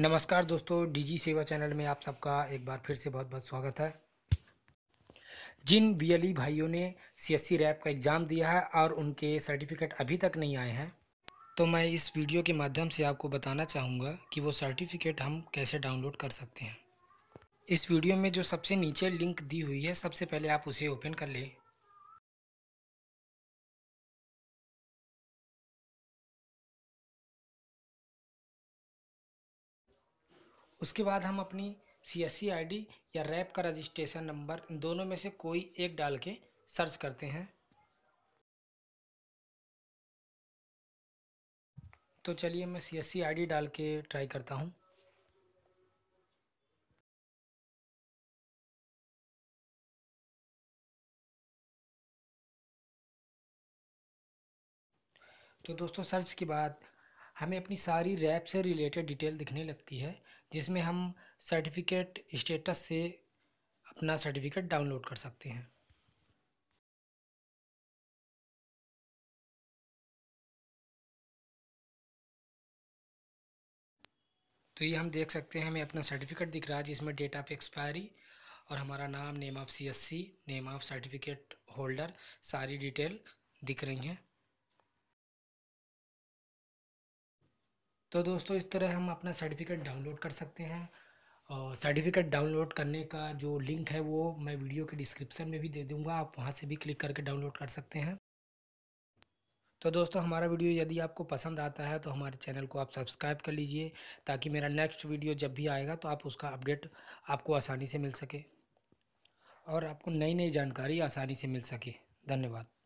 नमस्कार दोस्तों डीजी सेवा चैनल में आप सबका एक बार फिर से बहुत बहुत स्वागत है जिन वीएलई भाइयों ने सीएससी रैप का एग्ज़ाम दिया है और उनके सर्टिफिकेट अभी तक नहीं आए हैं तो मैं इस वीडियो के माध्यम से आपको बताना चाहूँगा कि वो सर्टिफिकेट हम कैसे डाउनलोड कर सकते हैं इस वीडियो में जो सबसे नीचे लिंक दी हुई है सबसे पहले आप उसे ओपन कर लें उसके बाद हम अपनी C S C I D या रैप का रजिस्ट्रेशन नंबर इन दोनों में से कोई एक डाल के सर्च करते हैं तो चलिए मैं सी एस सी आई डी डाल के ट्राई करता हूँ तो दोस्तों सर्च के बाद हमें अपनी सारी रैप से रिलेटेड डिटेल दिखने लगती है जिसमें हम सर्टिफिकेट स्टेटस से अपना सर्टिफिकेट डाउनलोड कर सकते हैं तो ये हम देख सकते हैं हमें अपना सर्टिफिकेट दिख रहा है जिसमें डेट ऑफ एक्सपायरी और हमारा नाम name of C S C name of certificate holder सारी डिटेल दिख रही हैं तो दोस्तों इस तरह हम अपना सर्टिफिकेट डाउनलोड कर सकते हैं और सर्टिफिकेट डाउनलोड करने का जो लिंक है वो मैं वीडियो के डिस्क्रिप्शन में भी दे दूंगा आप वहाँ से भी क्लिक करके डाउनलोड कर सकते हैं तो दोस्तों हमारा वीडियो यदि आपको पसंद आता है तो हमारे चैनल को आप सब्सक्राइब कर लीजिए ताकि मेरा नेक्स्ट वीडियो जब भी आएगा तो आप उसका अपडेट आपको आसानी से मिल सके और आपको नई नई जानकारी आसानी से मिल सके धन्यवाद